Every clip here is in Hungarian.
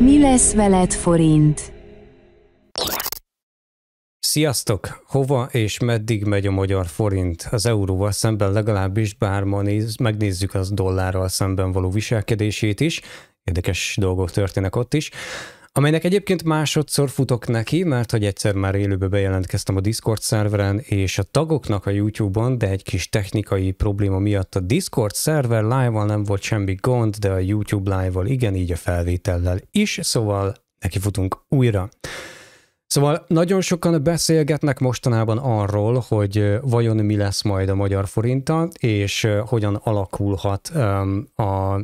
Mi lesz veled forint? Sziasztok! Hova és meddig megy a magyar forint? Az euróval szemben legalábbis, bár ma néz, megnézzük az dollárral szemben való viselkedését is. Érdekes dolgok történnek ott is amelynek egyébként másodszor futok neki, mert hogy egyszer már élőbe bejelentkeztem a Discord szerveren, és a tagoknak a YouTube-on, de egy kis technikai probléma miatt a Discord szerver live-val nem volt semmi gond, de a YouTube live-val igen, így a felvétellel is, szóval neki futunk újra. Szóval nagyon sokan beszélgetnek mostanában arról, hogy vajon mi lesz majd a magyar forinttal, és hogyan alakulhat a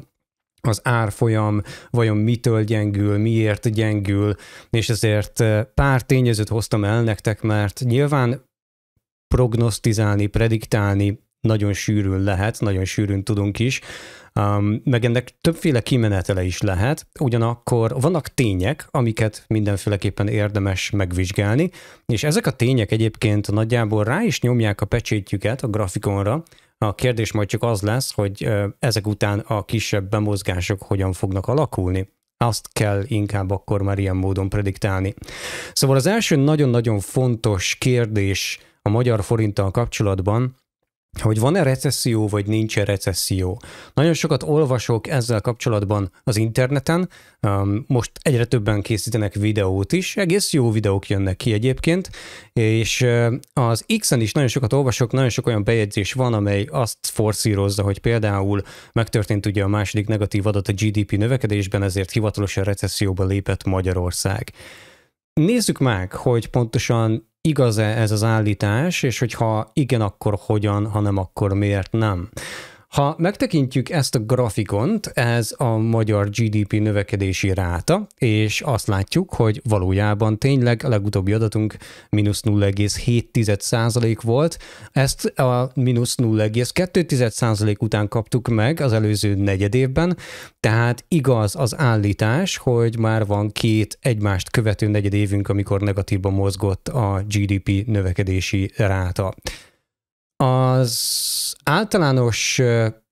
az árfolyam vajon mitől gyengül, miért gyengül, és ezért eh, pár tényezőt hoztam el nektek, mert nyilván prognosztizálni, prediktálni nagyon sűrűn lehet, nagyon sűrűn tudunk is, um, meg ennek többféle kimenetele is lehet, ugyanakkor vannak tények, amiket mindenféleképpen érdemes megvizsgálni, és ezek a tények egyébként nagyjából rá is nyomják a pecsétjüket a grafikonra, a kérdés majd csak az lesz, hogy ezek után a kisebb bemozgások hogyan fognak alakulni. Azt kell inkább akkor már ilyen módon prediktálni. Szóval az első nagyon-nagyon fontos kérdés a magyar forinttal kapcsolatban, hogy van-e recesszió, vagy nincs-e recesszió. Nagyon sokat olvasok ezzel kapcsolatban az interneten, um, most egyre többen készítenek videót is, egész jó videók jönnek ki egyébként, és uh, az X-en is nagyon sokat olvasok, nagyon sok olyan bejegyzés van, amely azt forszírozza, hogy például megtörtént ugye a második negatív adat a GDP növekedésben, ezért hivatalosan recesszióba lépett Magyarország. Nézzük meg, hogy pontosan igaz-e ez az állítás, és hogyha igen, akkor hogyan, ha nem, akkor miért nem. Ha megtekintjük ezt a grafikont, ez a magyar GDP növekedési ráta, és azt látjuk, hogy valójában tényleg a legutóbbi adatunk mínusz 0,7% volt. Ezt a mínusz 0,2% után kaptuk meg az előző negyed évben, tehát igaz az állítás, hogy már van két egymást követő negyed évünk, amikor negatívban mozgott a GDP növekedési ráta. Az általános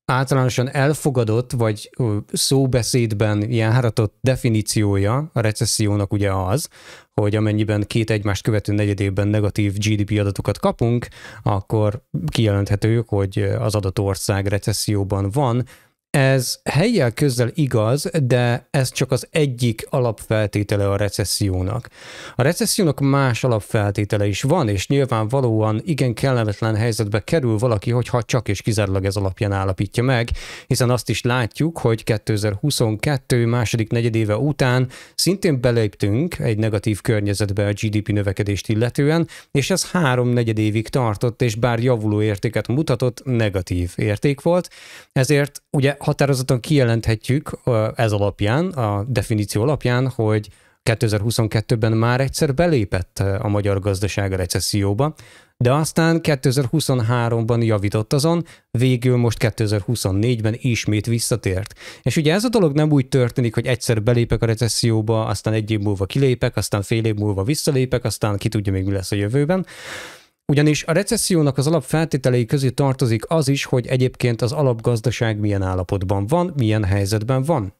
általánosan elfogadott, vagy szóbeszédben járhatott definíciója a recessziónak ugye az, hogy amennyiben két egymást követő negyedében negatív GDP adatokat kapunk, akkor kijelenthető, hogy az adott ország recesszióban van, ez helyjel közel igaz, de ez csak az egyik alapfeltétele a recessziónak. A recessziónak más alapfeltétele is van, és nyilvánvalóan igen kellemetlen helyzetbe kerül valaki, hogyha csak és kizárólag ez alapján állapítja meg, hiszen azt is látjuk, hogy 2022 második negyedéve után szintén beléptünk egy negatív környezetbe a GDP növekedést illetően, és ez három negyed évig tartott, és bár javuló értéket mutatott, negatív érték volt, ezért ugye határozottan kijelenthetjük ez alapján, a definíció alapján, hogy 2022-ben már egyszer belépett a magyar gazdaság a recesszióba, de aztán 2023-ban javított azon, végül most 2024-ben ismét visszatért. És ugye ez a dolog nem úgy történik, hogy egyszer belépek a recesszióba, aztán egy év múlva kilépek, aztán fél év múlva visszalépek, aztán ki tudja még mi lesz a jövőben, ugyanis a recessziónak az alapfeltételei közé tartozik az is, hogy egyébként az alapgazdaság milyen állapotban van, milyen helyzetben van.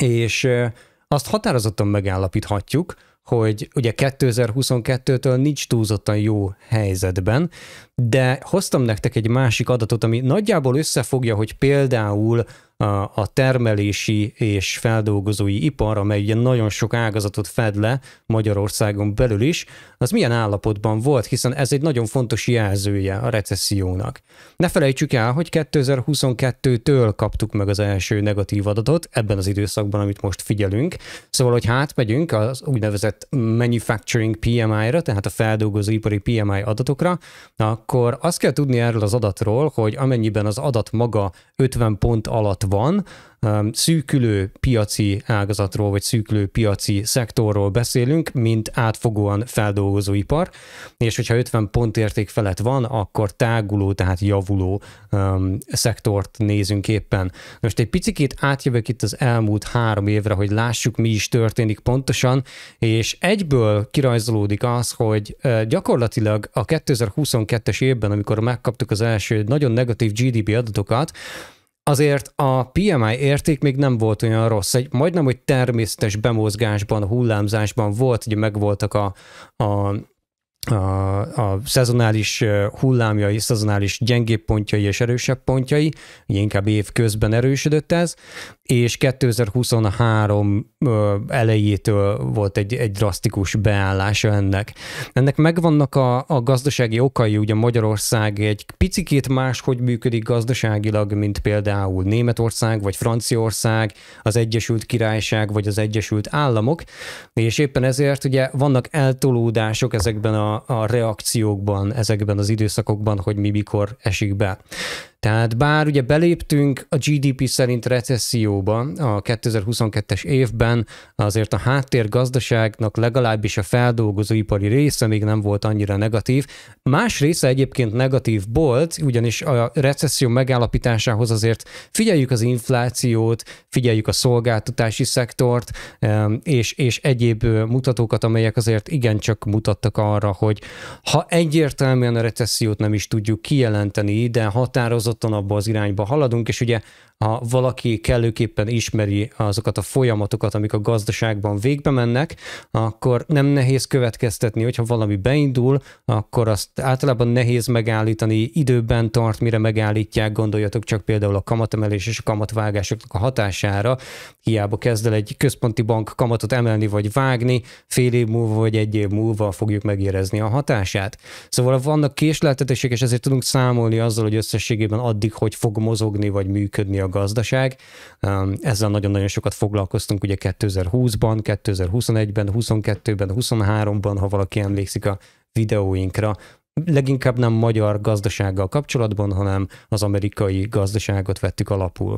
És azt határozottan megállapíthatjuk, hogy ugye 2022-től nincs túlzottan jó helyzetben, de hoztam nektek egy másik adatot, ami nagyjából összefogja, hogy például a termelési és feldolgozói ipar, amely ugye nagyon sok ágazatot fed le Magyarországon belül is, az milyen állapotban volt, hiszen ez egy nagyon fontos jelzője a recessziónak. Ne felejtsük el, hogy 2022-től kaptuk meg az első negatív adatot ebben az időszakban, amit most figyelünk. Szóval, hogy hát megyünk az úgynevezett manufacturing PMI-ra, tehát a feldolgozóipari PMI adatokra, a akkor azt kell tudni erről az adatról, hogy amennyiben az adat maga 50 pont alatt van, szűkülő piaci ágazatról, vagy szűkülő piaci szektorról beszélünk, mint átfogóan feldolgozóipar, és hogyha 50 pont érték felett van, akkor táguló, tehát javuló um, szektort nézünk éppen. Most egy picikét átjövök itt az elmúlt három évre, hogy lássuk, mi is történik pontosan, és egyből kirajzolódik az, hogy gyakorlatilag a 2022-es évben, amikor megkaptuk az első nagyon negatív GDP adatokat, azért a PMI érték még nem volt olyan rossz. Egy majdnem, hogy természetes bemozgásban, hullámzásban volt, ugye megvoltak a, a a, a szezonális hullámjai, szezonális gyengébb pontjai és erősebb pontjai, inkább év közben erősödött ez, és 2023 elejétől volt egy, egy drasztikus beállása ennek. Ennek megvannak a, a gazdasági okai, ugye Magyarország egy picikét máshogy működik gazdaságilag, mint például Németország, vagy Franciaország, az Egyesült Királyság, vagy az Egyesült Államok, és éppen ezért ugye vannak eltolódások ezekben a a, reakciókban ezekben az időszakokban, hogy mi mikor esik be. Tehát bár ugye beléptünk a GDP szerint recesszióba a 2022-es évben, azért a háttérgazdaságnak legalábbis a feldolgozóipari része még nem volt annyira negatív. Más része egyébként negatív volt, ugyanis a recesszió megállapításához azért figyeljük az inflációt, figyeljük a szolgáltatási szektort, és, és egyéb mutatókat, amelyek azért igencsak mutattak arra, hogy ha egyértelműen a recessziót nem is tudjuk kijelenteni, de határozott határozottan abba az irányba haladunk, és ugye ha valaki kellőképpen ismeri azokat a folyamatokat, amik a gazdaságban végbe mennek, akkor nem nehéz következtetni, hogyha valami beindul, akkor azt általában nehéz megállítani, időben tart, mire megállítják, gondoljatok csak például a kamatemelés és a kamatvágásoknak a hatására, hiába kezd el egy központi bank kamatot emelni vagy vágni, fél év múlva vagy egy év múlva fogjuk megérezni a hatását. Szóval vannak késleltetések, és ezért tudunk számolni azzal, hogy összességében addig hogy fog mozogni vagy működni a gazdaság. Ezzel nagyon-nagyon sokat foglalkoztunk ugye 2020-ban, 2021-ben, 22-ben, 23-ban, ha valaki emlékszik a videóinkra, leginkább nem magyar gazdasággal kapcsolatban, hanem az amerikai gazdaságot vettük alapul.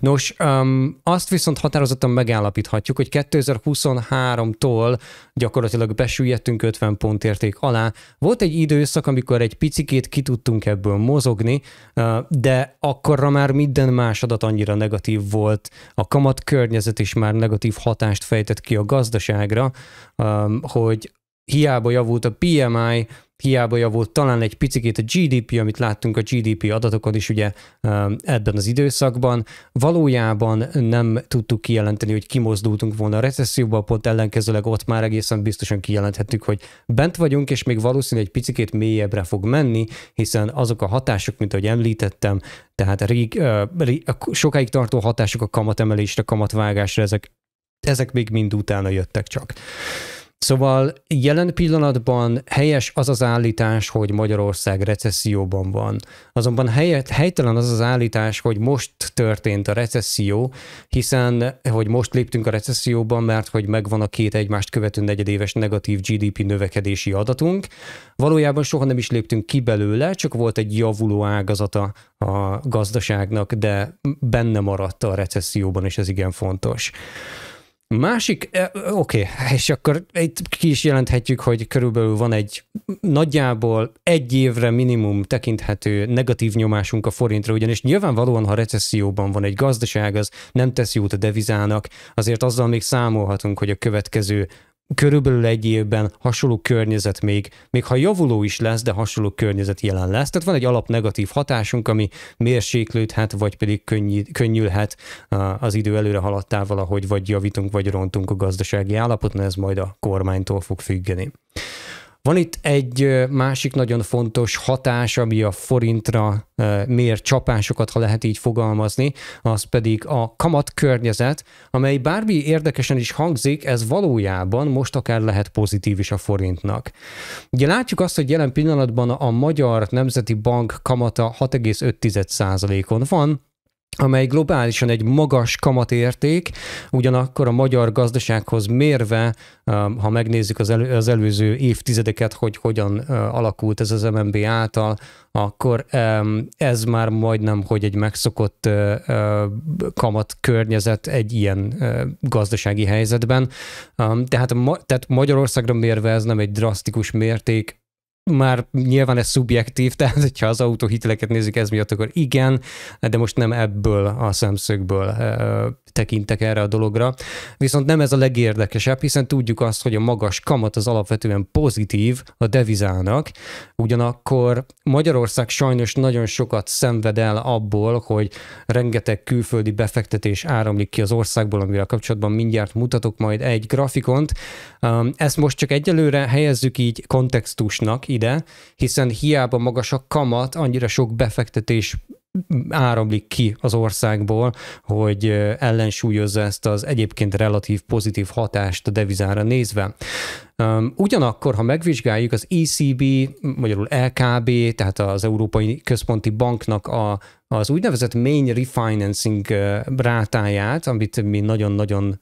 Nos, um, azt viszont határozottan megállapíthatjuk, hogy 2023-tól gyakorlatilag besüllyedtünk 50 pont érték alá. Volt egy időszak, amikor egy picikét ki tudtunk ebből mozogni, uh, de akkorra már minden más adat annyira negatív volt. A kamat környezet is már negatív hatást fejtett ki a gazdaságra, um, hogy hiába javult a PMI, hiába javult talán egy picikét a GDP, amit láttunk a GDP adatokon is ugye um, ebben az időszakban. Valójában nem tudtuk kijelenteni, hogy kimozdultunk volna a recesszióba, pont ellenkezőleg ott már egészen biztosan kijelenthettük, hogy bent vagyunk, és még valószínűleg egy picikét mélyebbre fog menni, hiszen azok a hatások, mint ahogy említettem, tehát rég, sokáig tartó hatások a kamatemelésre, kamatvágásra, ezek, ezek még mind utána jöttek csak. Szóval jelen pillanatban helyes az az állítás, hogy Magyarország recesszióban van. Azonban helyet, helytelen az az állítás, hogy most történt a recesszió, hiszen hogy most léptünk a recesszióban, mert hogy megvan a két egymást követő negyedéves negatív GDP növekedési adatunk. Valójában soha nem is léptünk ki belőle, csak volt egy javuló ágazata a gazdaságnak, de benne maradt a recesszióban, és ez igen fontos. Másik, e, oké, okay, és akkor itt ki is jelenthetjük, hogy körülbelül van egy nagyjából egy évre minimum tekinthető negatív nyomásunk a forintra, ugyanis nyilvánvalóan, ha recesszióban van egy gazdaság, az nem tesz jót a devizának, azért azzal még számolhatunk, hogy a következő körülbelül egy évben hasonló környezet még, még ha javuló is lesz, de hasonló környezet jelen lesz. Tehát van egy alap negatív hatásunk, ami mérséklődhet, vagy pedig könnyű, könnyülhet az idő előre haladtával, ahogy vagy javítunk, vagy rontunk a gazdasági állapotnál, ez majd a kormánytól fog függeni. Van itt egy másik nagyon fontos hatás, ami a forintra mér csapásokat, ha lehet így fogalmazni, az pedig a kamat környezet, amely bármi érdekesen is hangzik, ez valójában most akár lehet pozitív is a forintnak. Ugye látjuk azt, hogy jelen pillanatban a Magyar Nemzeti Bank kamata 6,5%-on van, amely globálisan egy magas kamatérték, ugyanakkor a magyar gazdasághoz mérve, ha megnézzük az, elő, az előző évtizedeket, hogy hogyan alakult ez az MNB által, akkor ez már majdnem, hogy egy megszokott kamat környezet egy ilyen gazdasági helyzetben. Tehát, tehát Magyarországra mérve ez nem egy drasztikus mérték, már nyilván ez szubjektív, tehát hogyha az autóhiteleket nézzük ez miatt, akkor igen, de most nem ebből a szemszögből tekintek erre a dologra. Viszont nem ez a legérdekesebb, hiszen tudjuk azt, hogy a magas kamat az alapvetően pozitív a devizának, ugyanakkor Magyarország sajnos nagyon sokat szenved el abból, hogy rengeteg külföldi befektetés áramlik ki az országból, amivel kapcsolatban mindjárt mutatok majd egy grafikont. Ezt most csak egyelőre helyezzük így kontextusnak, ide, hiszen hiába magas a kamat, annyira sok befektetés áramlik ki az országból, hogy ellensúlyozza ezt az egyébként relatív pozitív hatást a devizára nézve. Ugyanakkor, ha megvizsgáljuk az ECB, magyarul LKB, tehát az Európai Központi Banknak a, az úgynevezett main refinancing rátáját, amit mi nagyon-nagyon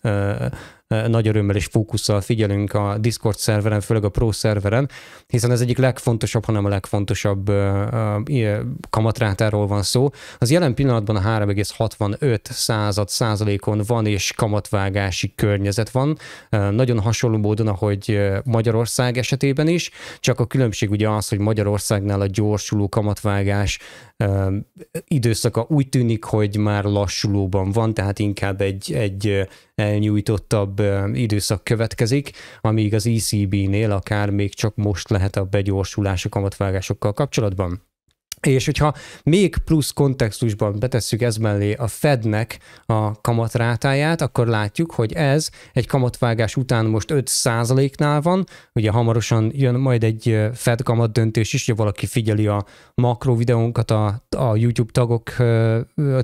nagy örömmel és fókusszal figyelünk a Discord szerveren, főleg a Pro szerveren, hiszen ez egyik legfontosabb, hanem a legfontosabb kamatrátáról van szó. Az jelen pillanatban a 3,65 század százalékon van, és kamatvágási környezet van, nagyon hasonló módon, ahogy Magyarország esetében is, csak a különbség ugye az, hogy Magyarországnál a gyorsuló kamatvágás időszaka úgy tűnik, hogy már lassulóban van, tehát inkább egy, egy elnyújtottabb időszak következik, amíg az ECB-nél akár még csak most lehet a begyorsulás a kamatvágásokkal kapcsolatban. És hogyha még plusz kontextusban betesszük ez mellé a Fednek a kamatrátáját, akkor látjuk, hogy ez egy kamatvágás után most 5%-nál van, ugye hamarosan jön majd egy Fed kamat döntés is, ugye valaki figyeli a makro videónkat, a, a YouTube tagok,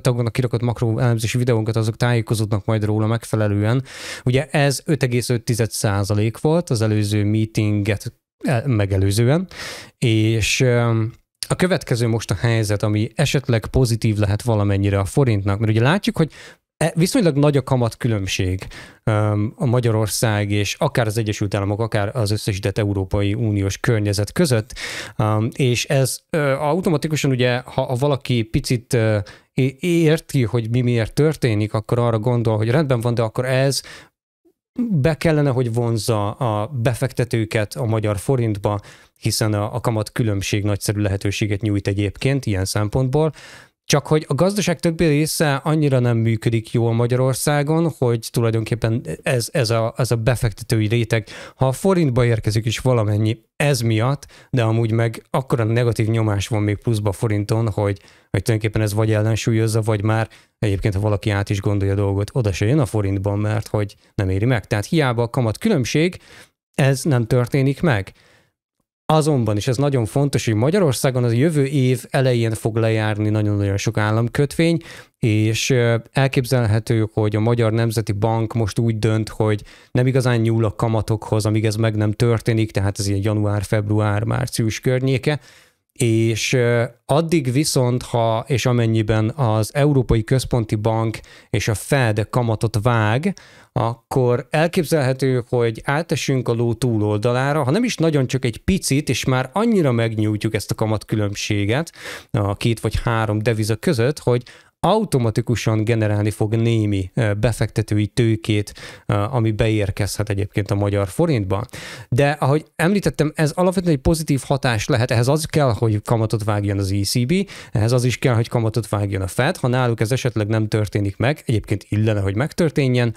tagoknak kirakott makro elemzési videónkat, azok tájékozódnak majd róla megfelelően. Ugye ez 5,5% volt az előző meetinget e, megelőzően, és a következő most a helyzet, ami esetleg pozitív lehet valamennyire a forintnak, mert ugye látjuk, hogy e viszonylag nagy a kamat különbség a Magyarország és akár az Egyesült Államok, akár az összesített Európai Uniós környezet között, és ez automatikusan ugye, ha valaki picit érti, hogy mi miért történik, akkor arra gondol, hogy rendben van, de akkor ez be kellene, hogy vonzza a befektetőket a magyar forintba, hiszen a, a kamat különbség nagyszerű lehetőséget nyújt egyébként ilyen szempontból, csak hogy a gazdaság többi része annyira nem működik jól Magyarországon, hogy tulajdonképpen ez, ez, a, ez a befektetői réteg, ha a forintba érkezik is valamennyi ez miatt, de amúgy meg akkora negatív nyomás van még pluszba forinton, hogy, hogy tulajdonképpen ez vagy ellensúlyozza, vagy már egyébként, ha valaki át is gondolja a dolgot, oda se jön a forintban, mert hogy nem éri meg. Tehát hiába a kamat különbség, ez nem történik meg. Azonban, és ez nagyon fontos, hogy Magyarországon az jövő év elején fog lejárni nagyon-nagyon sok államkötvény, és elképzelhető, hogy a Magyar Nemzeti Bank most úgy dönt, hogy nem igazán nyúl a kamatokhoz, amíg ez meg nem történik, tehát ez ilyen január, február, március környéke, és addig viszont, ha és amennyiben az Európai Központi Bank és a Fed kamatot vág, akkor elképzelhető, hogy átesünk a ló túloldalára, ha nem is nagyon csak egy picit, és már annyira megnyújtjuk ezt a kamatkülönbséget a két vagy három deviza között, hogy automatikusan generálni fog némi befektetői tőkét, ami beérkezhet egyébként a magyar forintba. De ahogy említettem, ez alapvetően egy pozitív hatás lehet. Ehhez az kell, hogy kamatot vágjon az ECB, ehhez az is kell, hogy kamatot vágjon a Fed. Ha náluk ez esetleg nem történik meg, egyébként illene, hogy megtörténjen,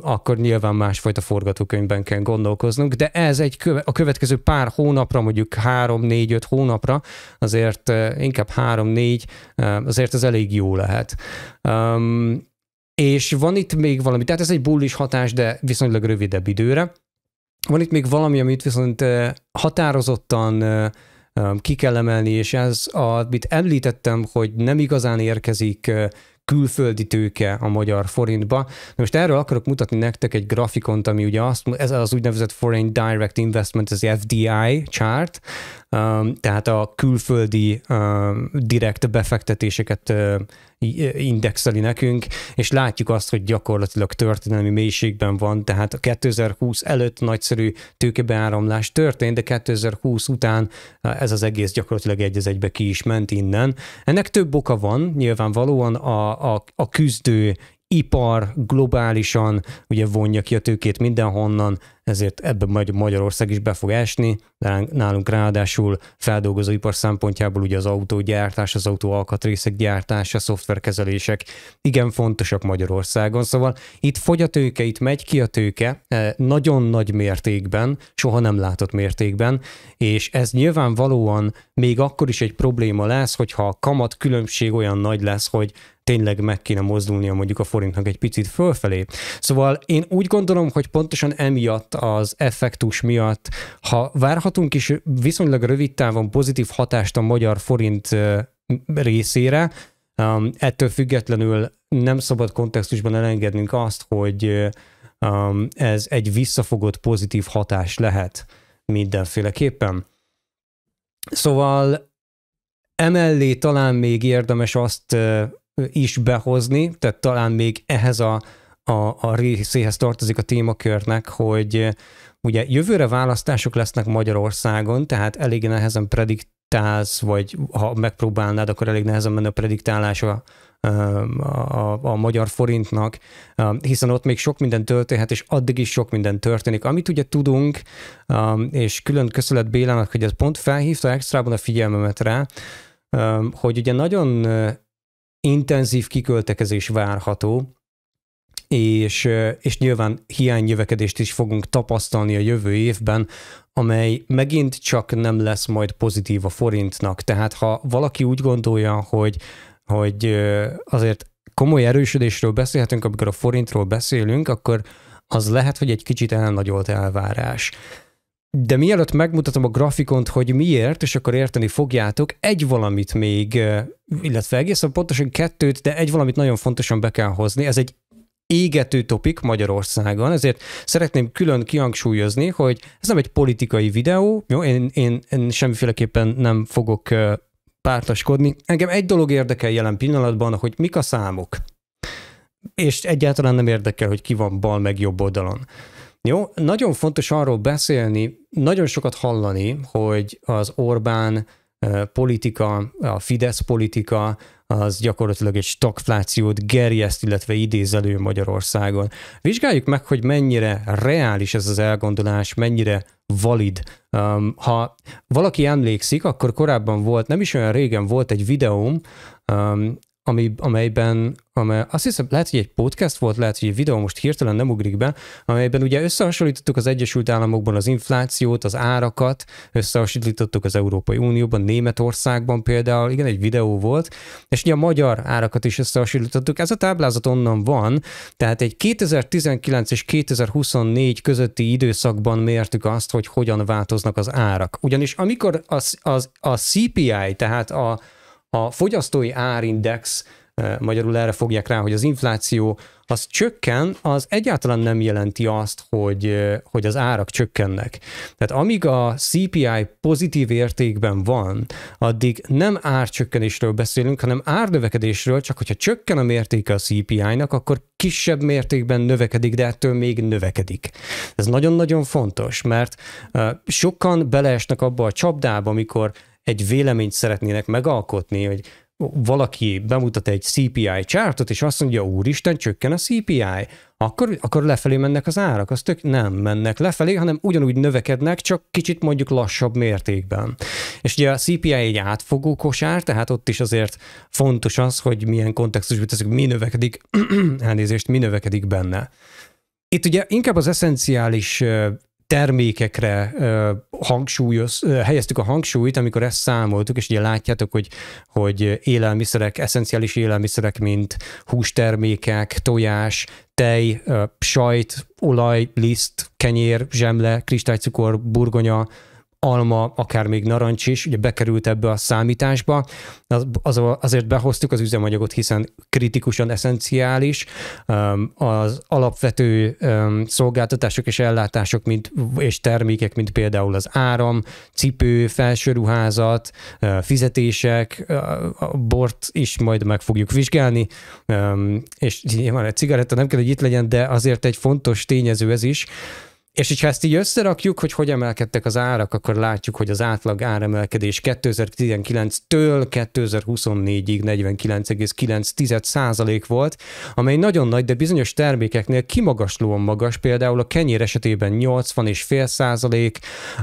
akkor nyilván másfajta forgatókönyvben kell gondolkoznunk, de ez egy köve- a következő pár hónapra, mondjuk 3-4-5 hónapra, azért inkább 3-4, azért ez elég jó lesz lehet. Um, és van itt még valami, tehát ez egy bullis hatás, de viszonylag rövidebb időre. Van itt még valami, amit viszont határozottan ki kell emelni, és ez, amit említettem, hogy nem igazán érkezik külföldi tőke a magyar forintba. Na most erről akarok mutatni nektek egy grafikont, ami ugye azt, ez az úgynevezett Foreign Direct Investment, az FDI chart, tehát a külföldi direkt befektetéseket indexeli nekünk, és látjuk azt, hogy gyakorlatilag történelmi mélységben van, tehát a 2020 előtt nagyszerű tőkebeáramlás történt, de 2020 után ez az egész gyakorlatilag egy az egybe ki is ment innen. Ennek több oka van, nyilvánvalóan a, a, a küzdő ipar globálisan ugye vonja ki a tőkét mindenhonnan, ezért ebben majd Magyarország is be fog esni, de nálunk ráadásul feldolgozóipar szempontjából ugye az autógyártás, az autó alkatrészek gyártása, szoftverkezelések igen fontosak Magyarországon, szóval itt fogy a tőke, itt megy ki a tőke, e, nagyon nagy mértékben, soha nem látott mértékben, és ez nyilvánvalóan még akkor is egy probléma lesz, hogyha a kamat különbség olyan nagy lesz, hogy tényleg meg kéne mozdulnia mondjuk a forintnak egy picit fölfelé. Szóval én úgy gondolom, hogy pontosan emiatt miatt, az effektus miatt, ha várhatunk is viszonylag rövid távon pozitív hatást a magyar forint részére, um, ettől függetlenül nem szabad kontextusban elengednünk azt, hogy um, ez egy visszafogott pozitív hatás lehet mindenféleképpen. Szóval emellé talán még érdemes azt is behozni, tehát talán még ehhez a a, a részéhez tartozik a témakörnek, hogy eh, ugye jövőre választások lesznek Magyarországon, tehát elég nehezen prediktálsz, vagy ha megpróbálnád, akkor elég nehezen menne a prediktálása eh, a, a, a magyar forintnak, eh, hiszen ott még sok minden történhet, és addig is sok minden történik. Amit ugye tudunk, és külön köszönet Bélának, hogy ez pont felhívta extrában a figyelmemet rá, hogy ugye nagyon intenzív kiköltekezés várható, és, és nyilván hiánynyövekedést is fogunk tapasztalni a jövő évben, amely megint csak nem lesz majd pozitív a forintnak. Tehát ha valaki úgy gondolja, hogy, hogy azért komoly erősödésről beszélhetünk, amikor a forintról beszélünk, akkor az lehet, hogy egy kicsit elnagyolt elvárás. De mielőtt megmutatom a grafikont, hogy miért, és akkor érteni fogjátok, egy valamit még, illetve egészen pontosan kettőt, de egy valamit nagyon fontosan be kell hozni. Ez egy égető topik Magyarországon, ezért szeretném külön kihangsúlyozni, hogy ez nem egy politikai videó, jó, én, én, én semmiféleképpen nem fogok pártaskodni. Engem egy dolog érdekel jelen pillanatban, hogy mik a számok. És egyáltalán nem érdekel, hogy ki van bal meg jobb oldalon. Jó, nagyon fontos arról beszélni, nagyon sokat hallani, hogy az Orbán politika, a Fidesz politika, az gyakorlatilag egy stagflációt gerjeszt, illetve idéz elő Magyarországon. Vizsgáljuk meg, hogy mennyire reális ez az elgondolás, mennyire valid. Um, ha valaki emlékszik, akkor korábban volt, nem is olyan régen volt egy videóm, um, ami, amelyben, amely, azt hiszem, lehet, hogy egy podcast volt, lehet, hogy egy videó most hirtelen nem ugrik be, amelyben ugye összehasonlítottuk az Egyesült Államokban az inflációt, az árakat, összehasonlítottuk az Európai Unióban, Németországban például, igen, egy videó volt, és ugye a magyar árakat is összehasonlítottuk. Ez a táblázat onnan van, tehát egy 2019 és 2024 közötti időszakban mértük azt, hogy hogyan változnak az árak. Ugyanis amikor az, az, a CPI, tehát a a fogyasztói árindex, e, magyarul erre fogják rá, hogy az infláció az csökken, az egyáltalán nem jelenti azt, hogy, e, hogy az árak csökkennek. Tehát amíg a CPI pozitív értékben van, addig nem árcsökkenésről beszélünk, hanem árnövekedésről, csak hogyha csökken a mértéke a CPI-nak, akkor kisebb mértékben növekedik, de ettől még növekedik. Ez nagyon-nagyon fontos, mert e, sokan beleesnek abba a csapdába, amikor egy véleményt szeretnének megalkotni, hogy valaki bemutat egy CPI csártot, és azt mondja, úristen, csökken a CPI, akkor, akkor lefelé mennek az árak, az tök nem mennek lefelé, hanem ugyanúgy növekednek, csak kicsit mondjuk lassabb mértékben. És ugye a CPI egy átfogó kosár, tehát ott is azért fontos az, hogy milyen kontextusban teszünk, mi növekedik, elnézést, mi növekedik benne. Itt ugye inkább az eszenciális termékekre hangsúlyoz, helyeztük a hangsúlyt, amikor ezt számoltuk, és ugye látjátok, hogy, hogy élelmiszerek, eszenciális élelmiszerek, mint hústermékek, tojás, tej, sajt, olaj, liszt, kenyér, zsemle, kristálycukor, burgonya, alma, akár még narancs is, ugye bekerült ebbe a számításba, az, az, azért behoztuk az üzemanyagot, hiszen kritikusan eszenciális, az alapvető szolgáltatások és ellátások mint, és termékek, mint például az áram, cipő, felsőruházat, fizetések, a bort is majd meg fogjuk vizsgálni, és nyilván egy cigaretta nem kell, hogy itt legyen, de azért egy fontos tényező ez is, és így, ha ezt így összerakjuk, hogy hogy emelkedtek az árak, akkor látjuk, hogy az átlag áremelkedés 2019-től 2024-ig 49,9% volt, amely nagyon nagy, de bizonyos termékeknél kimagaslóan magas, például a kenyér esetében 80,5%,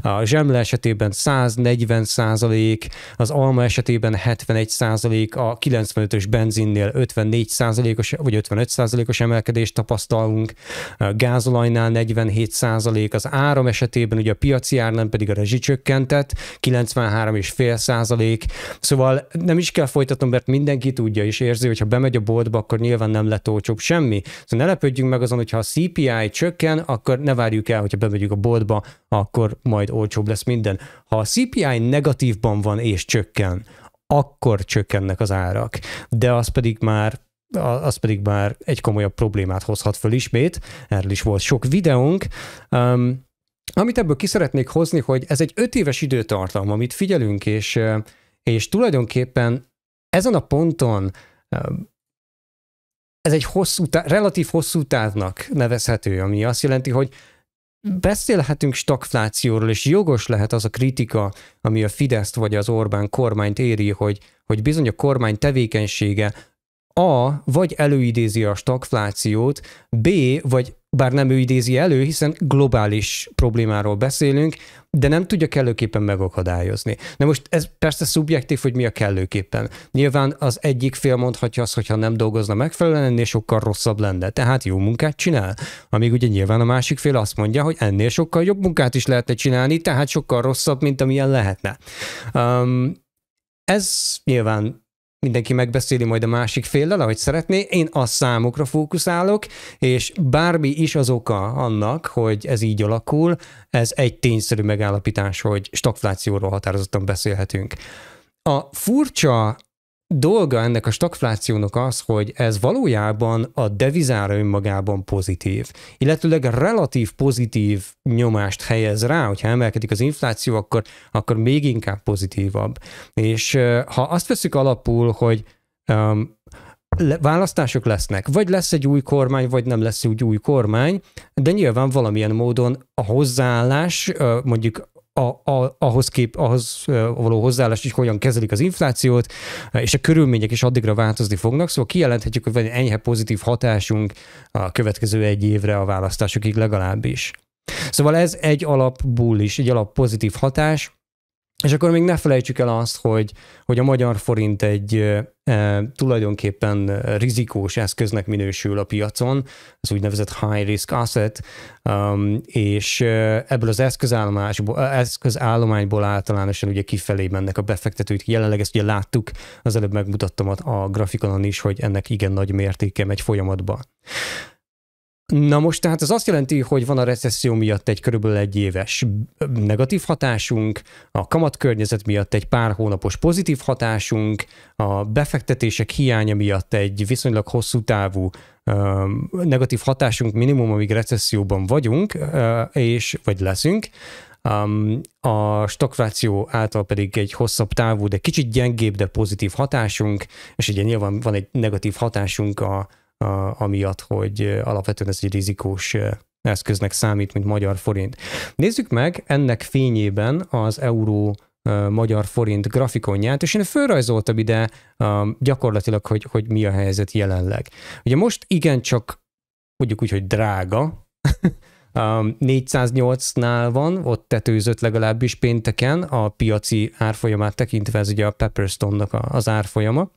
a zsemle esetében 140%, az alma esetében 71%, a 95-ös benzinnél 54%-os vagy 55%-os emelkedést tapasztalunk, gázolajnál 47%, százalék, az áram esetében ugye a piaci ár, nem pedig a rezsicsökkentett, 93,5 százalék. Szóval nem is kell folytatnom, mert mindenki tudja és érzi, hogy ha bemegy a boltba, akkor nyilván nem lett olcsóbb semmi. Szóval ne lepődjünk meg azon, hogy ha a CPI csökken, akkor ne várjuk el, hogyha bemegyünk a boltba, akkor majd olcsóbb lesz minden. Ha a CPI negatívban van és csökken, akkor csökkennek az árak. De az pedig már az pedig már egy komolyabb problémát hozhat föl ismét. Erről is volt sok videónk. Um, amit ebből ki szeretnék hozni, hogy ez egy öt éves időtartalom, amit figyelünk, és, eh, és tulajdonképpen ezen a ponton eh, ez egy hosszú relatív hosszú távnak nevezhető, ami azt jelenti, hogy beszélhetünk stagflációról, és jogos lehet az a kritika, ami a Fideszt vagy az Orbán kormányt éri, hogy, hogy bizony a kormány tevékenysége a. Vagy előidézi a stagflációt, B. Vagy bár nem ő idézi elő, hiszen globális problémáról beszélünk, de nem tudja kellőképpen megakadályozni. Na most ez persze szubjektív, hogy mi a kellőképpen. Nyilván az egyik fél mondhatja azt, hogyha nem dolgozna megfelelően, ennél sokkal rosszabb lenne. Tehát jó munkát csinál. Amíg ugye nyilván a másik fél azt mondja, hogy ennél sokkal jobb munkát is lehetne csinálni, tehát sokkal rosszabb, mint amilyen lehetne. Um, ez nyilván mindenki megbeszéli majd a másik féllel, ahogy szeretné. Én a számokra fókuszálok, és bármi is az oka annak, hogy ez így alakul, ez egy tényszerű megállapítás, hogy stagflációról határozottan beszélhetünk. A furcsa dolga ennek a stagflációnak az, hogy ez valójában a devizára önmagában pozitív, illetőleg relatív pozitív nyomást helyez rá, hogyha emelkedik az infláció, akkor, akkor még inkább pozitívabb. És ha azt veszük alapul, hogy um, választások lesznek, vagy lesz egy új kormány, vagy nem lesz úgy új kormány, de nyilván valamilyen módon a hozzáállás, mondjuk a, a, ahhoz, kép, ahhoz való hozzáállás, hogy hogyan kezelik az inflációt, és a körülmények is addigra változni fognak, szóval kijelenthetjük, hogy van egy enyhe pozitív hatásunk a következő egy évre a választásokig legalábbis. Szóval ez egy alap bull is, egy alap pozitív hatás, és akkor még ne felejtsük el azt, hogy, hogy a magyar forint egy e, tulajdonképpen rizikós eszköznek minősül a piacon, az úgynevezett high risk asset, um, és ebből az eszközállomásból, eszközállományból általánosan ugye kifelé mennek a befektetők. Jelenleg ezt ugye láttuk, az előbb megmutattam a grafikonon is, hogy ennek igen nagy mértéke megy folyamatban. Na most tehát ez azt jelenti, hogy van a recesszió miatt egy körülbelül egy éves negatív hatásunk, a kamatkörnyezet miatt egy pár hónapos pozitív hatásunk, a befektetések hiánya miatt egy viszonylag hosszú távú ö, negatív hatásunk minimum, amíg recesszióban vagyunk, ö, és vagy leszünk. Um, a stokváció által pedig egy hosszabb távú, de kicsit gyengébb, de pozitív hatásunk, és ugye nyilván van egy negatív hatásunk a, a, amiatt, hogy alapvetően ez egy rizikós eszköznek számít, mint magyar forint. Nézzük meg ennek fényében az euró magyar forint grafikonját, és én fölrajzoltam ide um, gyakorlatilag, hogy, hogy mi a helyzet jelenleg. Ugye most igencsak mondjuk úgy, hogy drága, um, 408-nál van, ott tetőzött legalábbis pénteken a piaci árfolyamát tekintve, ez ugye a Pepperstone-nak az árfolyama,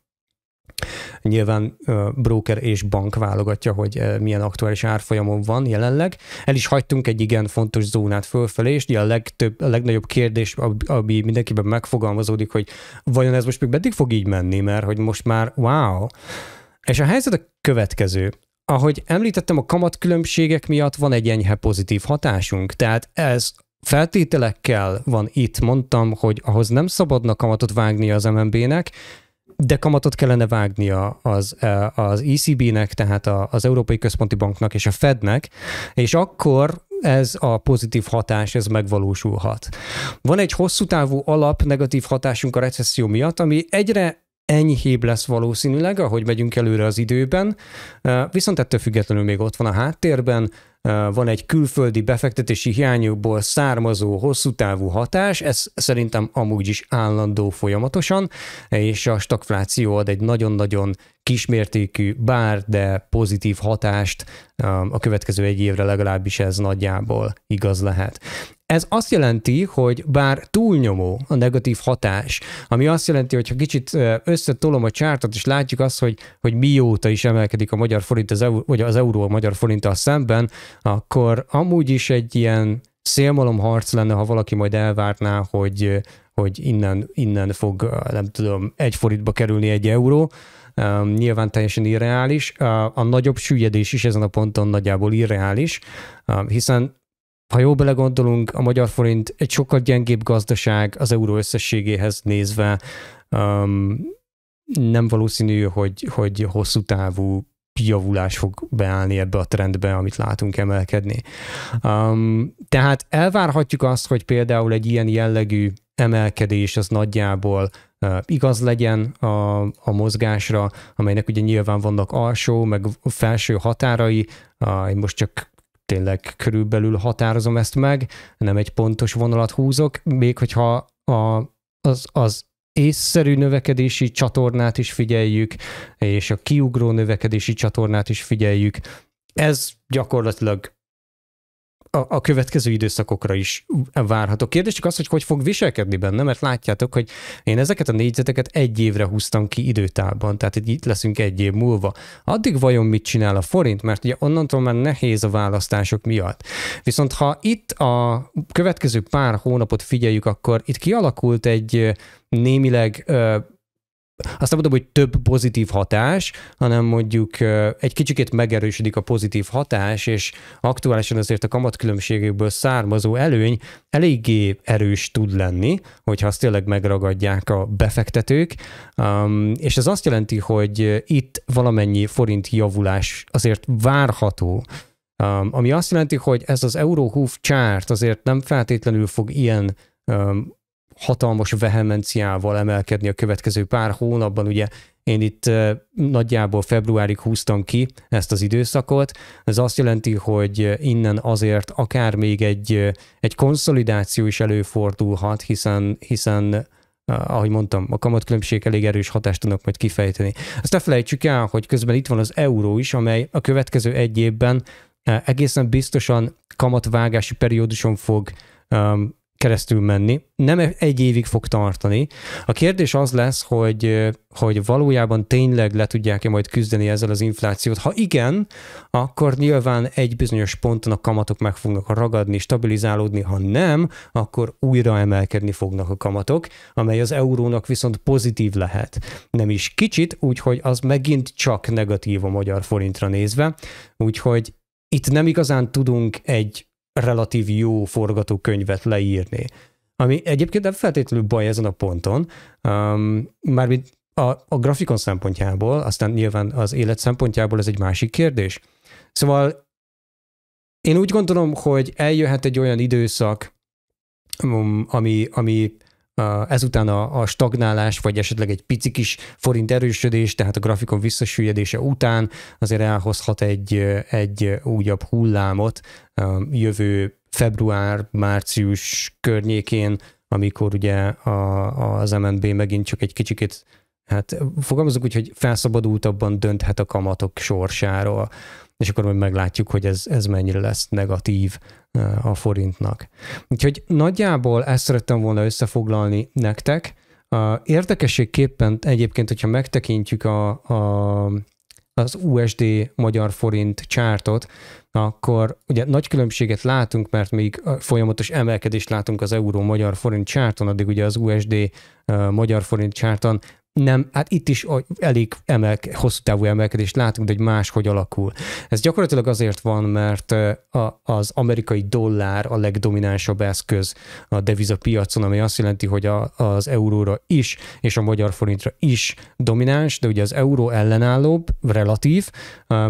Nyilván broker és bank válogatja, hogy milyen aktuális árfolyamon van jelenleg. El is hagytunk egy igen fontos zónát fölfelé, és a, legtöbb, a legnagyobb kérdés, ami mindenkiben megfogalmazódik, hogy vajon ez most még meddig fog így menni, mert hogy most már wow. És a helyzet a következő. Ahogy említettem, a kamatkülönbségek miatt van egy enyhe pozitív hatásunk, tehát ez feltételekkel van itt, mondtam, hogy ahhoz nem szabadna kamatot vágni az MNB-nek, de kamatot kellene vágnia az, e, az ECB-nek, tehát az Európai Központi Banknak és a Fednek, és akkor ez a pozitív hatás, ez megvalósulhat. Van egy hosszú távú alap negatív hatásunk a recesszió miatt, ami egyre enyhébb lesz valószínűleg, ahogy megyünk előre az időben, e, viszont ettől függetlenül még ott van a háttérben, van egy külföldi befektetési hiányokból származó hosszú távú hatás, ez szerintem amúgy is állandó folyamatosan, és a stagfláció ad egy nagyon-nagyon kismértékű, bár de pozitív hatást, a következő egy évre legalábbis ez nagyjából igaz lehet. Ez azt jelenti, hogy bár túlnyomó a negatív hatás, ami azt jelenti, hogy ha kicsit összetolom a csártot, és látjuk azt, hogy, hogy mióta is emelkedik a magyar forint, az euró, vagy az euró a magyar forinttal szemben, akkor amúgy is egy ilyen szélmalomharc lenne, ha valaki majd elvárná, hogy, hogy innen, innen fog, nem tudom, egy forintba kerülni egy euró. Um, nyilván teljesen irreális. A, a nagyobb süllyedés is ezen a ponton nagyjából irreális, um, hiszen ha jól belegondolunk, a magyar forint egy sokkal gyengébb gazdaság az euró összességéhez nézve. Um, nem valószínű, hogy, hogy hosszú távú javulás fog beállni ebbe a trendbe, amit látunk emelkedni. Um, tehát elvárhatjuk azt, hogy például egy ilyen jellegű emelkedés az nagyjából uh, igaz legyen a, a mozgásra, amelynek ugye nyilván vannak alsó, meg felső határai. Uh, én most csak tényleg körülbelül határozom ezt meg, nem egy pontos vonalat húzok, még hogyha a, az, az észszerű növekedési csatornát is figyeljük, és a kiugró növekedési csatornát is figyeljük. Ez gyakorlatilag a, a következő időszakokra is várható. Kérdés csak az, hogy hogy fog viselkedni benne, mert látjátok, hogy én ezeket a négyzeteket egy évre húztam ki időtában, tehát itt leszünk egy év múlva. Addig vajon mit csinál a forint, mert ugye onnantól már nehéz a választások miatt. Viszont ha itt a következő pár hónapot figyeljük, akkor itt kialakult egy némileg azt nem mondom, hogy több pozitív hatás, hanem mondjuk egy kicsikét megerősödik a pozitív hatás, és aktuálisan azért a kamatkülönbségekből származó előny eléggé erős tud lenni, hogyha azt tényleg megragadják a befektetők, és ez azt jelenti, hogy itt valamennyi forint javulás azért várható, ami azt jelenti, hogy ez az Eurohoof chart azért nem feltétlenül fog ilyen hatalmas vehemenciával emelkedni a következő pár hónapban. Ugye én itt nagyjából februárig húztam ki ezt az időszakot. Ez azt jelenti, hogy innen azért akár még egy, egy konszolidáció is előfordulhat, hiszen, hiszen ahogy mondtam, a kamatkülönbség elég erős hatást tudnak majd kifejteni. Azt ne felejtsük el, hogy közben itt van az euró is, amely a következő egy évben egészen biztosan kamatvágási perióduson fog keresztül menni. Nem egy évig fog tartani. A kérdés az lesz, hogy, hogy valójában tényleg le tudják-e majd küzdeni ezzel az inflációt. Ha igen, akkor nyilván egy bizonyos ponton a kamatok meg fognak ragadni, stabilizálódni. Ha nem, akkor újra emelkedni fognak a kamatok, amely az eurónak viszont pozitív lehet. Nem is kicsit, úgyhogy az megint csak negatív a magyar forintra nézve. Úgyhogy itt nem igazán tudunk egy relatív jó forgatókönyvet leírni. Ami egyébként nem feltétlenül baj ezen a ponton, um, mármint a, a grafikon szempontjából, aztán nyilván az élet szempontjából ez egy másik kérdés. Szóval én úgy gondolom, hogy eljöhet egy olyan időszak, um, ami, ami ezután a, a stagnálás, vagy esetleg egy pici kis forint erősödés, tehát a grafikon visszasüllyedése után azért elhozhat egy, egy újabb hullámot jövő február, március környékén, amikor ugye a, az MNB megint csak egy kicsikét, hát fogalmazok úgy, hogy felszabadultabban dönthet a kamatok sorsáról és akkor majd meglátjuk, hogy ez, ez mennyire lesz negatív eh, a forintnak. Úgyhogy nagyjából ezt szerettem volna összefoglalni nektek. Érdekességképpen egyébként, hogyha megtekintjük a, a az USD magyar forint csártot, akkor ugye nagy különbséget látunk, mert még folyamatos emelkedést látunk az euró magyar forint csárton, addig ugye az USD eh, magyar forint csárton nem, hát itt is elég emelke, hosszú távú emelkedést látunk, de hogy máshogy alakul. Ez gyakorlatilag azért van, mert a, az amerikai dollár a legdominánsabb eszköz a devizapiacon, ami azt jelenti, hogy a, az euróra is és a magyar forintra is domináns, de ugye az euró ellenállóbb, relatív,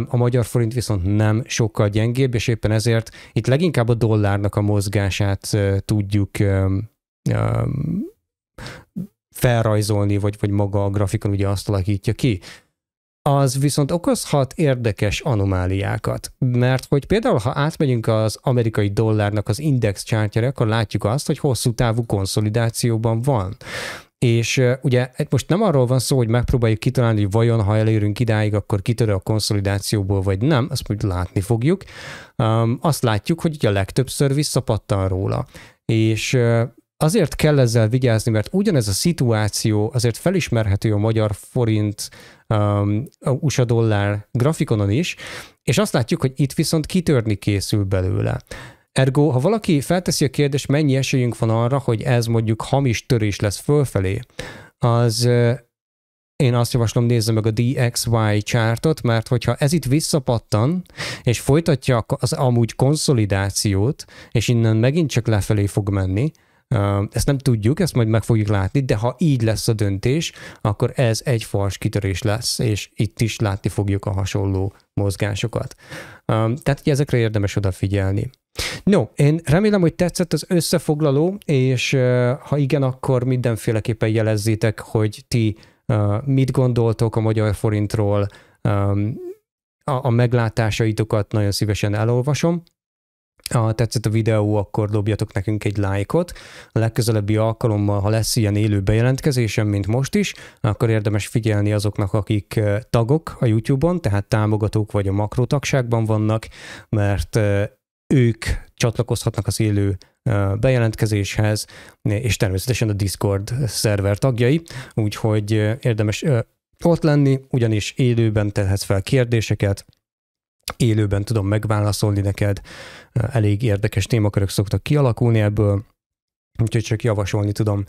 a magyar forint viszont nem sokkal gyengébb, és éppen ezért itt leginkább a dollárnak a mozgását tudjuk felrajzolni, vagy, vagy maga a grafikon ugye azt alakítja ki az viszont okozhat érdekes anomáliákat, mert hogy például, ha átmegyünk az amerikai dollárnak az index csártyára, akkor látjuk azt, hogy hosszú távú konszolidációban van. És ugye most nem arról van szó, hogy megpróbáljuk kitalálni, hogy vajon ha elérünk idáig, akkor kitörő a konszolidációból, vagy nem, azt majd látni fogjuk. Um, azt látjuk, hogy ugye a legtöbbször visszapattan róla. És azért kell ezzel vigyázni, mert ugyanez a szituáció azért felismerhető a magyar forint, um, a USA dollár grafikonon is, és azt látjuk, hogy itt viszont kitörni készül belőle. Ergo, ha valaki felteszi a kérdést, mennyi esélyünk van arra, hogy ez mondjuk hamis törés lesz fölfelé, az én azt javaslom, nézze meg a DXY csártot, mert hogyha ez itt visszapattan, és folytatja az amúgy konszolidációt, és innen megint csak lefelé fog menni, ezt nem tudjuk, ezt majd meg fogjuk látni, de ha így lesz a döntés, akkor ez egy fals kitörés lesz, és itt is látni fogjuk a hasonló mozgásokat. Tehát ugye ezekre érdemes odafigyelni. No, én remélem, hogy tetszett az összefoglaló, és ha igen, akkor mindenféleképpen jelezzétek, hogy ti mit gondoltok a magyar forintról, a, meglátásaitokat nagyon szívesen elolvasom ha tetszett a videó, akkor dobjatok nekünk egy lájkot. A legközelebbi alkalommal, ha lesz ilyen élő bejelentkezésem, mint most is, akkor érdemes figyelni azoknak, akik tagok a YouTube-on, tehát támogatók vagy a makrotagságban vannak, mert ők csatlakozhatnak az élő bejelentkezéshez, és természetesen a Discord szerver tagjai, úgyhogy érdemes ott lenni, ugyanis élőben tehetsz fel kérdéseket, élőben tudom megválaszolni neked, elég érdekes témakörök szoktak kialakulni ebből, úgyhogy csak javasolni tudom.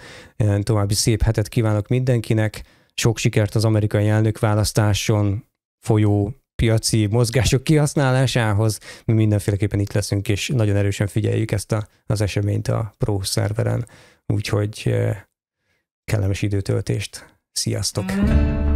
További szép hetet kívánok mindenkinek, sok sikert az amerikai választáson folyó piaci mozgások kihasználásához. Mi mindenféleképpen itt leszünk, és nagyon erősen figyeljük ezt a, az eseményt a Pro szerveren. Úgyhogy kellemes időtöltést. Sziasztok! Mm.